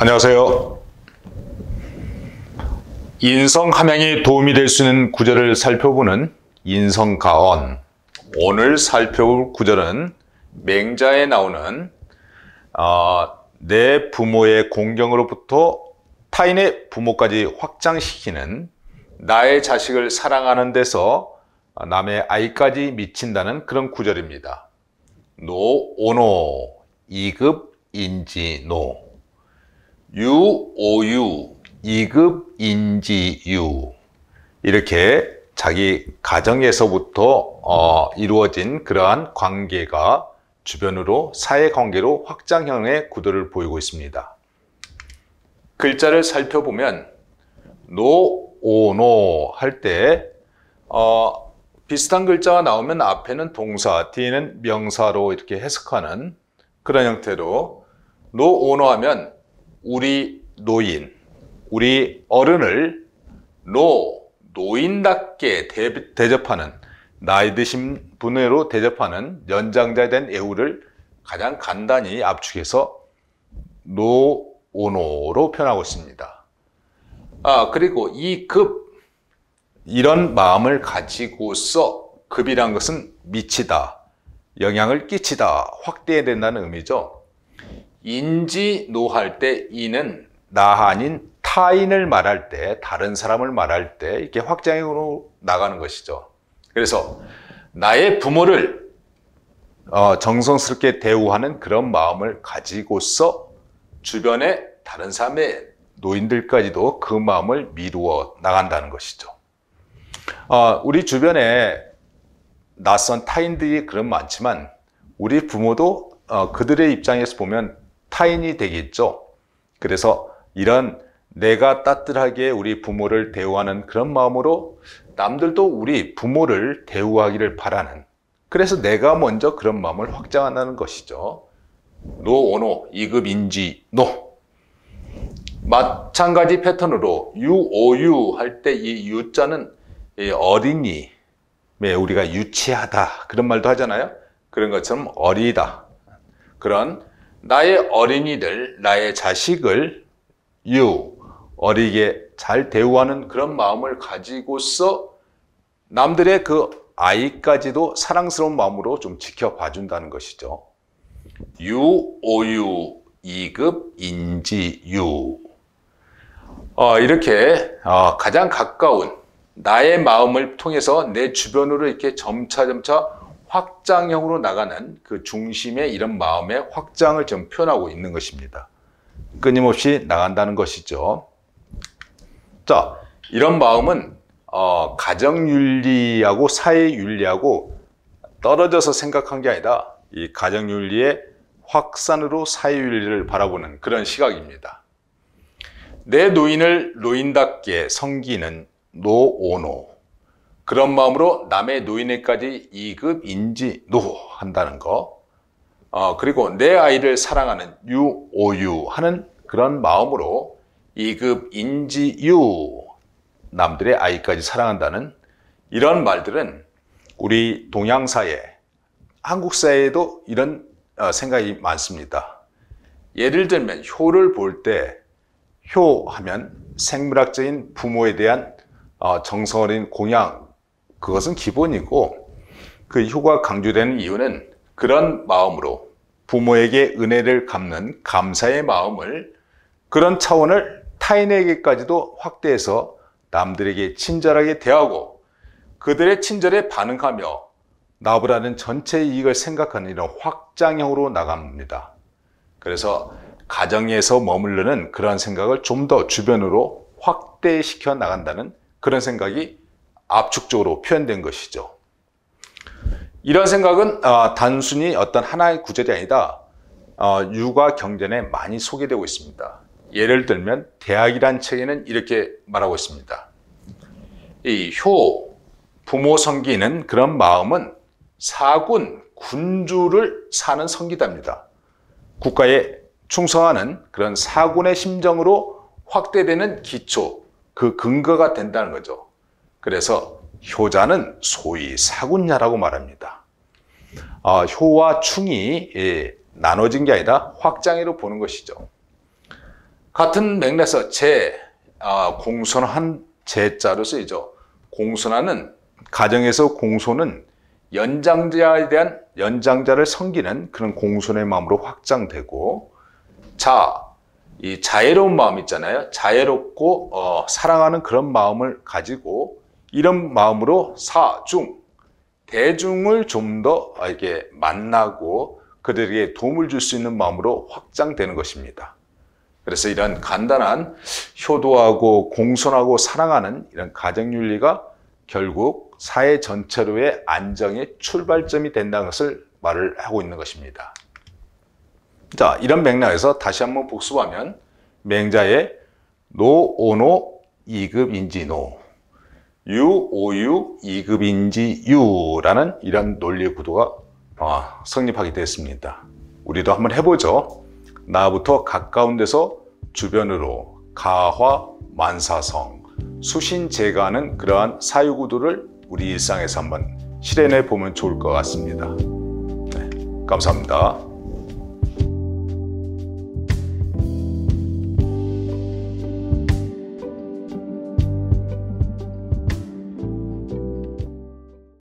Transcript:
안녕하세요. 인성 함양에 도움이 될 수 있는 구절을 살펴보는 인성가언. 오늘 살펴볼 구절은 맹자에 나오는 어, 내 부모의 공경으로부터 타인의 부모까지 확장시키는 나의 자식을 사랑하는 데서 남의 아이까지 미친다는 그런 구절입니다. 노, 오노, 이급, 인지, 노. 유오유 2급 인지유 이렇게 자기 가정에서부터 어, 이루어진 그러한 관계가 주변으로 사회관계로 확장형의 구도를 보이고 있습니다. 글자를 살펴보면 노오노 할때 어, 비슷한 글자가 나오면 앞에는 동사, 뒤에는 명사로 이렇게 해석하는 그런 형태로 노오노 하면 우리 노인, 우리 어른을 노, 노인답게 대, 접하는 나이 드신 분으로 대접하는 연장자에 대한 애우를 가장 간단히 압축해서 노오노로 표현하고 있습니다. 아, 그리고 이 급, 이런 마음을 가지고서 급이란 것은 미치다, 영향을 끼치다, 확대해야 된다는 의미죠. 인지노할 때 이는 나 아닌 타인을 말할 때 다른 사람을 말할 때 이렇게 확장형으로 나가는 것이죠. 그래서 나의 부모를 어, 정성스럽게 대우하는 그런 마음을 가지고서 주변의 다른 사람의 노인들까지도 그 마음을 미루어 나간다는 것이죠. 어, 우리 주변에 낯선 타인들이 그런 많지만 우리 부모도 어, 그들의 입장에서 보면 타인이 되겠죠. 그래서 이런 내가 따뜻하게 우리 부모를 대우하는 그런 마음으로 남들도 우리 부모를 대우하기를 바라는 그래서 내가 먼저 그런 마음을 확장한다는 것이죠. 노오노 이급 인지 노 마찬가지 패턴으로 유오유 할 때 이 유자는 어린이 우리가 유치하다 그런 말도 하잖아요. 그런 것처럼 어리다 그런 나의 어린이들 나의 자식을 유, 어리게 잘 대우하는 그런 마음을 가지고서 남들의 그 아이까지도 사랑스러운 마음으로 좀 지켜봐 준다는 것이죠. 유, 오유, 2급, 인지, 유. 어, 이렇게 어, 가장 가까운 나의 마음을 통해서 내 주변으로 이렇게 점차점차 확장형으로 나가는 그 중심의 이런 마음의 확장을 지금 표현하고 있는 것입니다. 끊임없이 나간다는 것이죠. 자, 이런 마음은 어, 가정윤리하고 사회윤리하고 떨어져서 생각한 게 아니라 이 가정윤리의 확산으로 사회윤리를 바라보는 그런 시각입니다. 내 노인을 노인답게 섬기는 노오노. 그런 마음으로 남의 노인에까지 이급 인지 노한다는 후 거. 어, 그리고 내 아이를 사랑하는 유오유 하는 그런 마음으로 이급 인지유 남들의 아이까지 사랑한다는 이런 말들은 우리 동양 사회, 한국 사회에도 이런 어, 생각이 많습니다. 예를 들면 효를 볼 때 효하면 생물학적인 부모에 대한 어, 정성 어린 공양 그것은 기본이고 그 효가 과 강조되는 이유는 그런 마음으로 부모에게 은혜를 갚는 감사의 마음을 그런 차원을 타인에게까지도 확대해서 남들에게 친절하게 대하고 그들의 친절에 반응하며 나부라는 전체 이익을 생각하는 이런 확장형으로 나갑니다. 그래서 가정에서 머무르는 그런 생각을 좀 더 주변으로 확대시켜 나간다는 그런 생각이 압축적으로 표현된 것이죠. 이런 생각은 어, 단순히 어떤 하나의 구절이 아니다. 어, 육아 경전에 많이 소개되고 있습니다. 예를 들면 대학이란 책에는 이렇게 말하고 있습니다. 이 효, 부모 성기는 그런 마음은 사군, 군주를 사는 성기답니다. 국가에 충성하는 그런 사군의 심정으로 확대되는 기초, 그 근거가 된다는 거죠. 그래서 효자는 소위 사군야라고 말합니다. 어, 효와 충이 예, 나눠진 게 아니라 확장해로 보는 것이죠. 같은 맥락에서 제, 어, 공손한 제자로 쓰이죠. 공손하는 가정에서 공손은 연장자에 대한 연장자를 섬기는 그런 공손의 마음으로 확장되고 자, 이 자애로운 마음 있잖아요. 자애롭고 어, 사랑하는 그런 마음을 가지고 이런 마음으로 사중 대중을 좀 더 이렇게 만나고 그들에게 도움을 줄 수 있는 마음으로 확장되는 것입니다. 그래서 이런 간단한 효도하고 공손하고 사랑하는 이런 가정윤리가 결국 사회 전체로의 안정의 출발점이 된다는 것을 말을 하고 있는 것입니다. 자, 이런 맥락에서 다시 한번 복습하면 맹자의 노오노 이급인지노 U, OU, 2급인지 U라는 이런 논리의 구도가 아, 성립하게 됐습니다. 우리도 한번 해보죠. 나부터 가까운 데서 주변으로 가화, 만사성, 수신, 제가는 그러한 사유구도를 우리 일상에서 한번 실현해 보면 좋을 것 같습니다. 네, 감사합니다.